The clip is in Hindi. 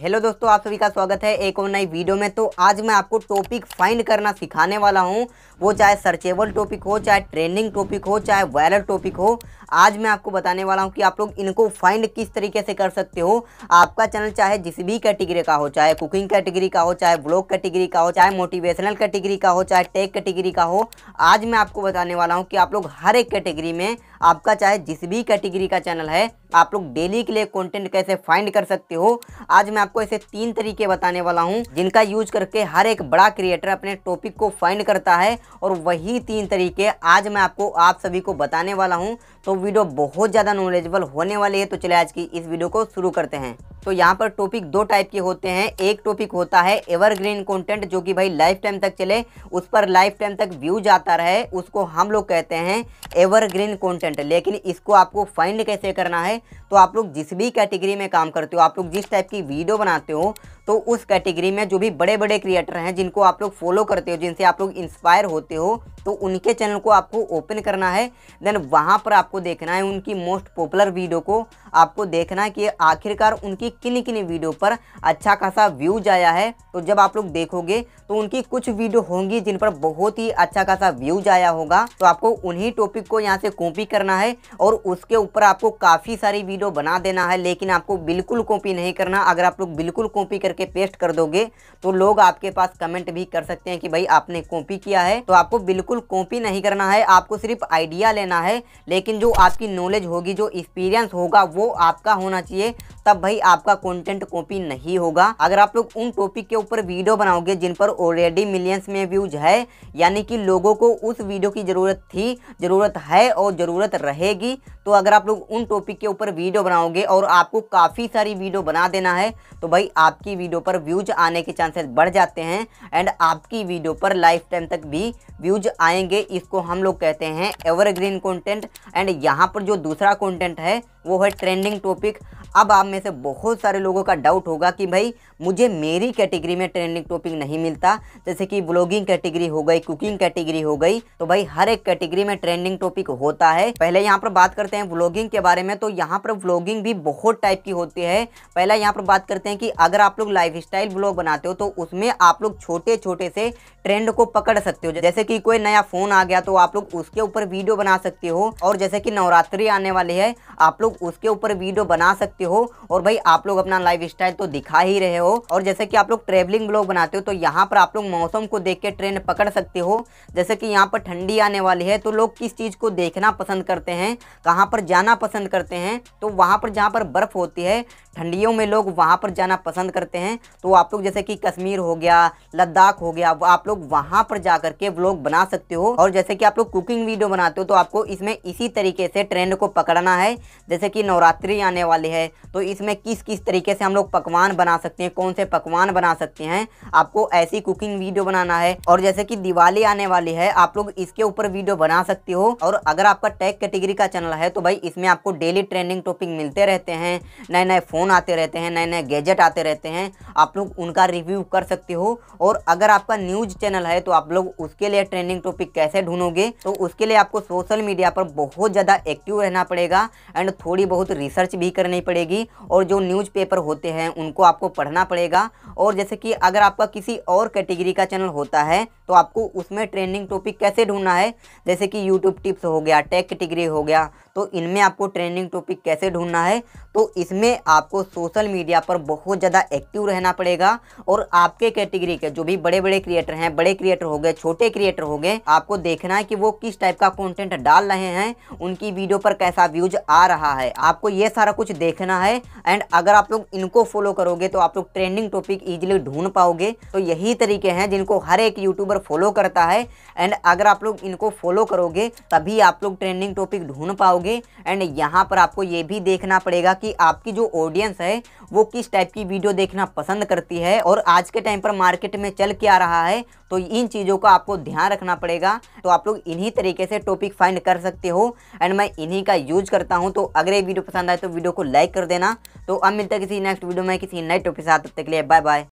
हेलो दोस्तों आप सभी का स्वागत है एक और नई वीडियो में तो आज मैं आपको टॉपिक फाइंड करना सिखाने वाला हूं वो चाहे सर्चेबल टॉपिक हो चाहे ट्रेंडिंग टॉपिक हो चाहे वायरल टॉपिक हो आज मैं आपको बताने वाला हूं कि आप लोग इनको फाइंड किस तरीके से कर सकते हो आपका चैनल चाहे जिस भी कैटेगरी का हो चाहे कुकिंग कैटेगरी का हो चाहे ब्लॉग कैटेगरी का हो चाहे मोटिवेशनल कैटेगरी का हो चाहे टेक कैटेगरी का हो आज मैं आपको बताने वाला हूँ कि आप लोग हर एक कैटेगरी में आपका चाहे जिस भी कैटेगरी का चैनल है आप लोग डेली के लिए कंटेंट कैसे फाइंड कर सकते हो आज मैं आपको ऐसे तीन तरीके बताने वाला हूं जिनका यूज करके हर एक बड़ा क्रिएटर अपने टॉपिक को फाइंड करता है और वही तीन तरीके आज मैं आपको आप सभी को बताने वाला हूँ तो वीडियो बहुत ज़्यादा नॉलेजेबल होने वाली है तो चले आज की इस वीडियो को शुरू करते हैं तो यहाँ पर टॉपिक दो टाइप के होते हैं एक टॉपिक होता है एवरग्रीन कंटेंट जो कि भाई लाइफ टाइम तक चले उस पर लाइफ टाइम तक व्यूज आता रहे उसको हम लोग कहते हैं एवरग्रीन कंटेंट लेकिन इसको आपको फाइंड कैसे करना है तो आप लोग जिस भी कैटेगरी में काम करते हो आप लोग जिस टाइप की वीडियो बनाते हो तो उस कैटेगरी में जो भी बड़े बड़े क्रिएटर हैं जिनको आप लोग फॉलो करते हो जिनसे आप लोग इंस्पायर होते हो तो उनके चैनल को आपको ओपन करना है देन वहाँ पर आपको देखना है उनकी मोस्ट पॉपुलर वीडियो को आपको देखना है कि आखिरकार उनकी किन किन वीडियो पर अच्छा खासा व्यूज आया है तो जब आप लोग देखोगे तो उनकी कुछ वीडियो होंगी जिन पर बहुत ही अच्छा खासा व्यूज आया होगा तो आपको उन्हीं टॉपिक को यहाँ से कॉपी करना है और उसके ऊपर आपको काफ़ी सारी वीडियो बना देना है लेकिन आपको बिल्कुल कॉपी नहीं करना अगर आप लोग बिल्कुल कॉपी करके पेस्ट कर दोगे तो लोग आपके पास कमेंट भी कर सकते हैं कि भाई आपने कॉपी किया है तो आपको बिल्कुल कॉपी नहीं करना है आपको सिर्फ आइडिया लेना है लेकिन जो आपकी नॉलेज होगी जो एक्सपीरियंस होगा वो आपका होना चाहिए तब भाई आपका कंटेंट कॉपी नहीं होगा अगर आप लोग उन टॉपिक के ऊपर वीडियो बनाओगे जिन पर ऑलरेडी मिलियंस में व्यूज है यानी कि लोगों को उस वीडियो की ज़रूरत थी ज़रूरत है और ज़रूरत रहेगी तो अगर आप लोग उन टॉपिक के ऊपर वीडियो बनाओगे और आपको काफ़ी सारी वीडियो बना देना है तो भाई आपकी वीडियो पर व्यूज आने के चांसेस बढ़ जाते हैं एंड आपकी वीडियो पर लाइफ टाइम तक भी व्यूज आएंगे इसको हम लोग कहते हैं एवरग्रीन कंटेंट एंड यहाँ पर जो दूसरा कंटेंट है वो है ट्रेंडिंग टॉपिक अब आप में से बहुत सारे लोगों का डाउट होगा कि भाई मुझे मेरी कैटेगरी में ट्रेंडिंग टॉपिक नहीं मिलता जैसे कि ब्लॉगिंग कैटेगरी हो गई कुकिंग कैटेगरी हो गई तो भाई हर एक कैटेगरी में ट्रेंडिंग टॉपिक होता है पहले यहाँ पर बात करते हैं ब्लॉगिंग के बारे में तो यहाँ पर ब्लॉगिंग भी बहुत टाइप की होती है पहला यहाँ पर बात करते हैं कि अगर आप लोग लाइफ ब्लॉग बनाते हो तो उसमें आप लोग छोटे छोटे से ट्रेंड को पकड़ सकते हो जैसे कि कोई नया फोन आ गया तो आप लोग उसके ऊपर वीडियो बना सकते हो और जैसे कि नवरात्रि आने वाली है आप लोग उसके ऊपर वीडियो बना सकते हो और भाई आप लोग अपना लाइफ स्टाइल तो दिखा ही रहे हो और जैसे कि आप लोग ट्रेवलिंग ब्लॉग बनाते हो तो यहाँ पर आप लोग मौसम को देख के ट्रेन पकड़ सकते हो जैसे कि यहाँ पर ठंडी आने वाली है तो लोग किस चीज़ को देखना पसंद करते हैं कहाँ पर जाना पसंद करते हैं तो वहाँ पर जहाँ पर बर्फ़ होती है ठंडियों में लोग वहाँ पर जाना पसंद करते हैं तो आप लोग जैसे कि कश्मीर हो गया लद्दाख हो गया आप लोग वहाँ पर जा करके ब्लॉग बना सकते हो और जैसे कि आप लोग कुकिंग वीडियो बनाते हो तो आपको इसमें इसी तरीके से ट्रेंड को पकड़ना है जैसे कि नवरात्रि आने वाली है तो इस इसमें किस किस तरीके से हम लोग पकवान बना सकते हैं कौन से पकवान बना सकते हैं आपको ऐसी कुकिंग वीडियो बनाना है और जैसे कि दिवाली आने वाली है आप लोग इसके ऊपर वीडियो बना सकते हो और अगर आपका टैग कैटेगरी का चैनल है तो भाई इसमें आपको डेली ट्रेंडिंग टॉपिक मिलते रहते हैं नए नए फ़ोन आते रहते हैं नए नए गैजेट आते रहते हैं आप लोग उनका रिव्यू कर सकते हो और अगर आपका न्यूज़ चैनल है तो आप लोग उसके लिए ट्रेंडिंग टॉपिक कैसे ढूंढोगे तो उसके लिए आपको सोशल मीडिया पर बहुत ज़्यादा एक्टिव रहना पड़ेगा एंड थोड़ी बहुत रिसर्च भी करनी पड़ेगी और जो न्यूज़पेपर होते हैं उनको आपको पढ़ना पड़ेगा और जैसे कि अगर आपका किसी और कैटेगरी का चैनल होता है तो आपको उसमें ट्रेंडिंग टॉपिक कैसे ढूंढना है जैसे कि यूट्यूब टिप्स हो गया टेक डिग्री हो गया तो इनमें आपको ट्रेंडिंग टॉपिक कैसे ढूंढना है तो इसमें आपको सोशल मीडिया पर बहुत ज़्यादा एक्टिव रहना पड़ेगा और आपके कैटेगरी के जो भी बड़े बड़े क्रिएटर हैं बड़े क्रिएटर हो गए छोटे क्रिएटर हो गए आपको देखना है कि वो किस टाइप का कॉन्टेंट डाल रहे हैं उनकी वीडियो पर कैसा व्यूज आ रहा है आपको ये सारा कुछ देखना है एंड अगर आप लोग इनको फॉलो करोगे तो आप लोग ट्रेंडिंग टॉपिक ईजिली ढूंढ पाओगे तो यही तरीके हैं जिनको हर एक यूट्यूबर पर फॉलो करता है एंड अगर आप लोग इनको फॉलो करोगे तभी आप लोग ट्रेंडिंग टॉपिक ढूंढ पाओगे एंड यहाँ पर आपको ये भी देखना पड़ेगा कि आपकी जो ऑडियंस है वो किस टाइप की वीडियो देखना पसंद करती है और आज के टाइम पर मार्केट में चल क्या रहा है तो इन चीज़ों का आपको ध्यान रखना पड़ेगा तो आप लोग इन्हीं तरीके से टॉपिक फाइंड कर सकते हो एंड मैं इन्हीं का यूज करता हूँ तो अगर ये वीडियो पसंद आए तो वीडियो को लाइक कर देना तो अब मिलता है किसी नेक्स्ट वीडियो में किसी नए टॉपिक के साथ तब तक के लिए बाय बाय